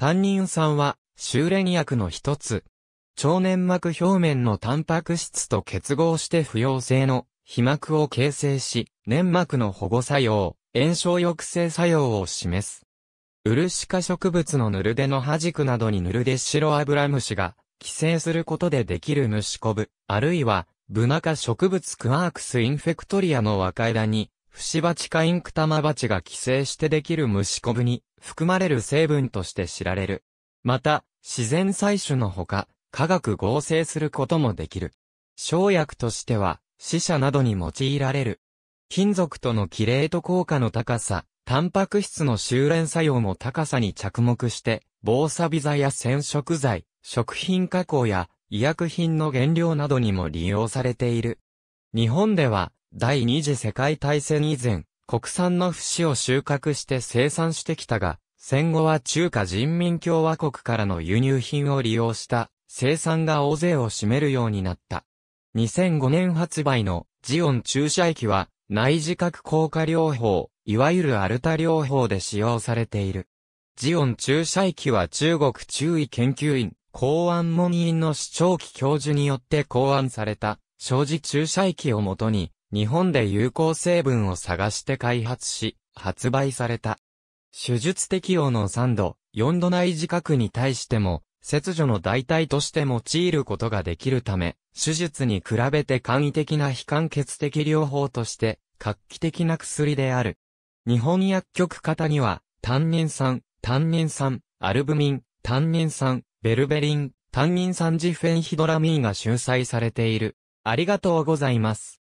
単乳酸は、修練薬の一つ。腸粘膜表面のタンパク質と結合して不溶性の皮膜を形成し、粘膜の保護作用、炎症抑制作用を示す。ウルシカ植物のヌルデのハジクなどにヌルデシロアブラムシが寄生することでできる虫コブ、あるいは、ブナ科植物クワークスインフェクトリアの若枝にフシバチかインクタマバチが寄生してできる虫こぶに含まれる成分として知られる。また、自然採取のほか、化学合成することもできる。生薬としては、死者などに用いられる。金属とのキレート効果の高さ、タンパク質の修練作用も高さに着目して、防サビ剤や染色剤、食品加工や医薬品の原料などにも利用されている。日本では、第二次世界大戦以前、国産の節を収穫して生産してきたが、戦後は中華人民共和国からの輸入品を利用した生産が大勢を占めるようになった。2005年発売のジオン注射液は内自覚効果療法、いわゆるアルタ療法で使用されている。ジオン注射液は中国中医研究院公安門院の市長期教授によって考案された、生じ注射液をもとに、日本で有効成分を探して開発し、発売された。手術適用の3度、4度内自覚に対しても、切除の代替として用いることができるため、手術に比べて簡易的な非間欠的療法として、画期的な薬である。日本薬局方には、単人酸、単人酸、アルブミン、単人酸、ベルベリン、単人酸ジフェンヒドラミンが収載されている。ありがとうございます。